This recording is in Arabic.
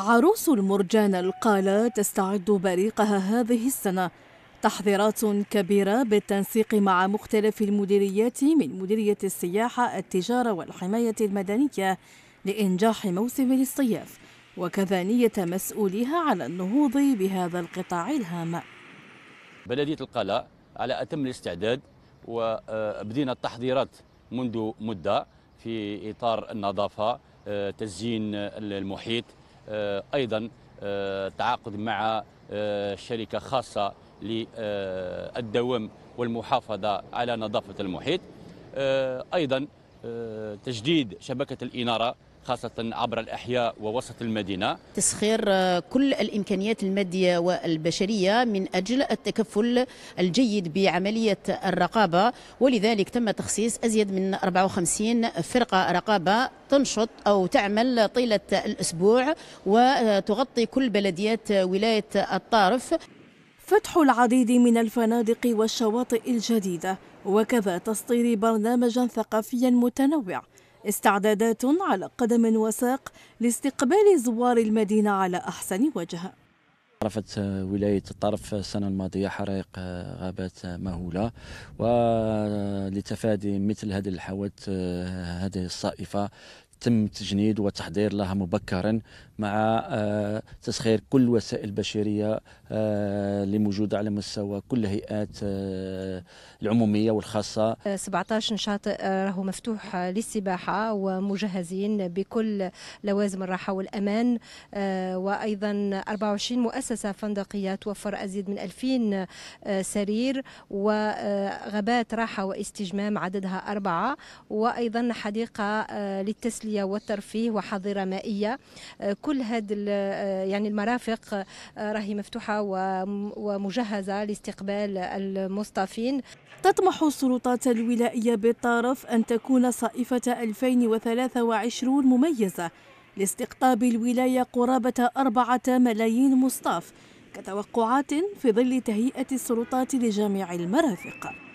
عروس المرجان القالة تستعد بريقها هذه السنة تحضيرات كبيرة بالتنسيق مع مختلف المديريات من مديرية السياحة التجارة والحماية المدنية لإنجاح موسم الصيف وكذا نية مسؤوليها على النهوض بهذا القطاع الهام بلدية القلاء على أتم الاستعداد وبدينا التحضيرات منذ مدة في إطار النظافة آه، تزيين المحيط آه، أيضا آه، تعاقد مع آه، شركة خاصة للدوام والمحافظة على نظافة المحيط أيضا تجديد شبكة الإنارة خاصة عبر الأحياء ووسط المدينة تسخير آه، كل الإمكانيات المادية والبشرية من أجل التكفل الجيد بعملية الرقابة ولذلك تم تخصيص أزيد من 54 فرقة رقابة تنشط أو تعمل طيلة الأسبوع وتغطي كل بلديات ولاية الطارف فتح العديد من الفنادق والشواطئ الجديدة وكذا تسطير برنامجا ثقافيا متنوع استعدادات على قدم وساق لاستقبال زوار المدينة على أحسن وجه عرفت ولاية الطرف السنة الماضية حرائق غابات مهولة ولتفادي مثل هذه الحوادث هذه الصائفة تم تجنيد وتحضير لها مبكرا مع آه، تسخير كل وسائل البشريه اللي آه، موجوده على مستوى كل الهيئات آه، العموميه والخاصه 17 شاطئ راهو مفتوح للسباحه ومجهزين بكل لوازم الراحه والامان وايضا 24 مؤسسه فندقيه توفر ازيد من 2000 سرير وغابات راحه واستجمام عددها اربعه وايضا حديقه للتسليم التسليه والترفيه وحظيره مائيه آه، كل هذه آه، يعني المرافق آه، راهي مفتوحه ومجهزه لاستقبال المصطفين تطمح السلطات الولائيه بالطرف ان تكون صائفه 2023 مميزه لاستقطاب الولايه قرابه 4 ملايين مصطف كتوقعات في ظل تهيئه السلطات لجميع المرافق